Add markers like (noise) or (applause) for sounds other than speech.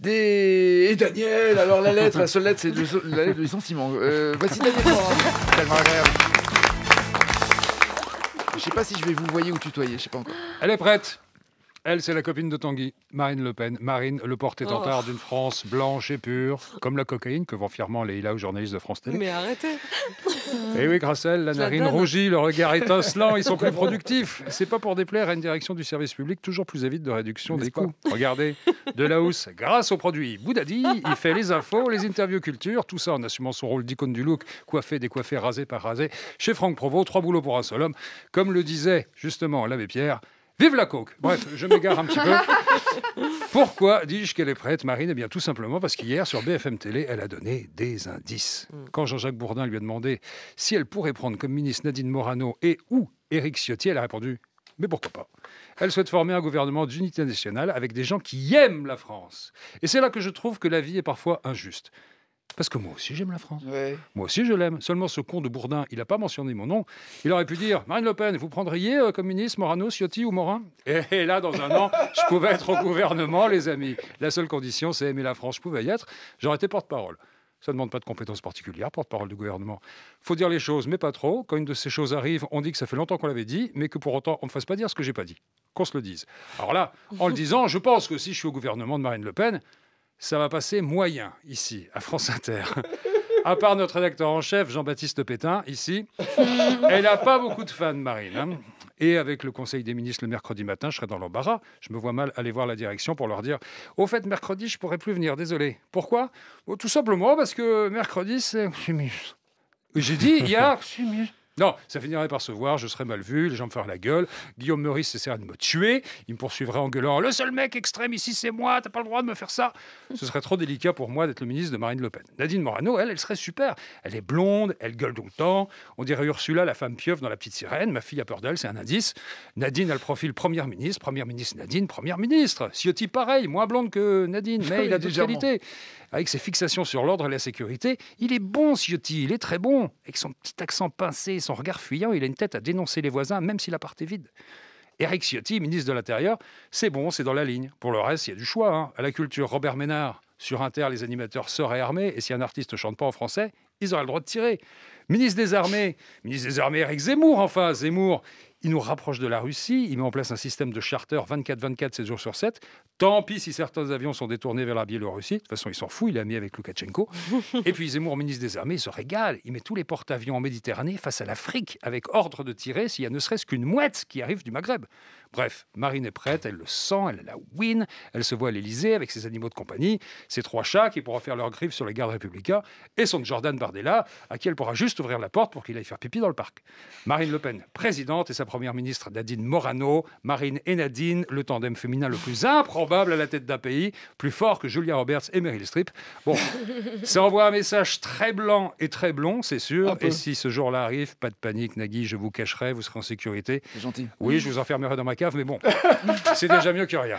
Des... Et Daniel, alors la lettre, la seule lettre, c'est la lettre de licenciement. Euh, voici Daniel. Tellement agréable. Je sais pas si je vais vous voyer ou tutoyer, je sais pas encore. Elle est prête. Elle, c'est la copine de Tanguy, Marine Le Pen. Marine, le porte étendard oh. d'une France blanche et pure, comme la cocaïne que vend fièrement Leïla aux journalistes de France Télé. Mais arrêtez (laughs) Et eh oui, grâce à elle, la, narine rougit, le regard étincelant, ils sont (laughs) plus productifs. C'est pas pour déplaire à une direction du service public toujours plus avide de réduction des coûts. Regardez, de la housse, grâce aux produits Boudadi, il fait les infos, les interviews culture, tout ça en assumant son rôle d'icône du look, coiffé, décoiffé, rasé par rasé. Chez Franck Provost, trois boulots pour un seul homme. Comme le disait justement l'abbé Pierre, Vive la coke Bref, je m'égare un petit peu. (laughs) Pourquoi dis-je qu'elle est prête, Marine Eh bien, tout simplement parce qu'hier, sur BFM Télé, elle a donné des indices. Mm. Quand Jean-Jacques Bourdin lui a demandé si elle pourrait prendre comme ministre Nadine Morano et ou Éric Ciotti, elle a répondu mais pourquoi pas Elle souhaite former un gouvernement d'unité nationale avec des gens qui aiment la France. Et c'est là que je trouve que la vie est parfois injuste. Parce que moi aussi, j'aime la France. Moi aussi, je l'aime. Seulement, ce con de Bourdin, il n'a pas mentionné mon nom. Il aurait pu dire Marine Le Pen, vous prendriez euh, communiste Morano, Ciotti ou Morin et, là, dans un an, je pouvais être au gouvernement, les amis. La seule condition, c'est aimer la France. Je pouvais y être. J'aurais été porte-parole. Ça ne demande pas de compétences particulières, porte-parole du gouvernement. faut dire les choses, mais pas trop. Quand une de ces choses arrive, on dit que ça fait longtemps qu'on l'avait dit, mais que pour autant, on ne fasse pas dire ce que j'ai pas dit. Qu'on se le dise. Alors là, en le disant, je pense que si je suis au gouvernement de Marine Le Pen, ça va passer moyen ici, à France Inter. (laughs) à part notre rédacteur en chef, Jean-Baptiste Pétain, ici. Elle n'a pas beaucoup de fans, Marine. Hein. Et avec le Conseil des ministres le mercredi matin, je serai dans l'embarras. Je me vois mal aller voir la direction pour leur dire Au fait, mercredi, je pourrai plus venir, désolé. Pourquoi Tout simplement parce que mercredi, c'est. (laughs) J'ai dit, il y a. Non, ça finirait par se voir, je serais mal vu, les gens me feraient la gueule. Guillaume Meurice essaiera de me tuer, il me poursuivrait en gueulant Le seul mec extrême ici, c'est moi, t'as pas le droit de me faire ça. (laughs) Ce serait trop délicat pour moi d'être le ministre de Marine Le Pen. Nadine Morano, elle, elle serait super. Elle est blonde, elle gueule tout le temps. On dirait Ursula, la femme pieuvre dans La Petite Sirène. Ma fille a peur d'elle, c'est un indice. Nadine a le profil première ministre, première ministre Nadine, première ministre. Ciotti, pareil, moins blonde que Nadine, mais (laughs) il a des qualités. Avec ses fixations sur l'ordre et la sécurité, il est bon, Ciotti, il est très bon. Avec son petit accent pincé, son regard fuyant, il a une tête à dénoncer les voisins, même si l'appart est vide. Eric Ciotti, ministre de l'Intérieur, c'est bon, c'est dans la ligne. Pour le reste, il y a du choix. Hein. À la culture, Robert Ménard, sur Inter, les animateurs seraient armés, et si un artiste ne chante pas en français, ils auraient le droit de tirer. Ministre des Armées, ministre des Armées Eric Zemmour, enfin, Zemmour, il nous rapproche de la Russie, il met en place un système de charter 24-24, 7 jours sur 7. Tant pis si certains avions sont détournés vers la Biélorussie. De toute façon, il s'en fout, il est ami avec Loukachenko. (laughs) Et puis Zemmour, ministre des Armées, se régale. Il met tous les porte-avions en Méditerranée face à l'Afrique, avec ordre de tirer s'il y a ne serait-ce qu'une mouette qui arrive du Maghreb. Bref, Marine est prête, elle le sent, elle la win, elle se voit à l'Elysée avec ses animaux de compagnie, ses trois chats qui pourront faire leur griffe sur les gardes républicains, et son Jordan Bardella, à qui elle pourra juste ouvrir la porte pour qu'il aille faire pipi dans le parc. Marine Le Pen, présidente, et sa première ministre Nadine Morano, Marine et Nadine, le tandem féminin le plus improbable à la tête d'un pays, plus fort que Julia Roberts et Meryl Streep. Bon, (laughs) ça envoie un message très blanc et très blond, c'est sûr. Et si ce jour-là arrive, pas de panique, Nagui, je vous cacherai, vous serez en sécurité. C'est Gentil. Oui, je vous enfermerai dans ma cave, mais bon, (laughs) c'est déjà mieux que rien.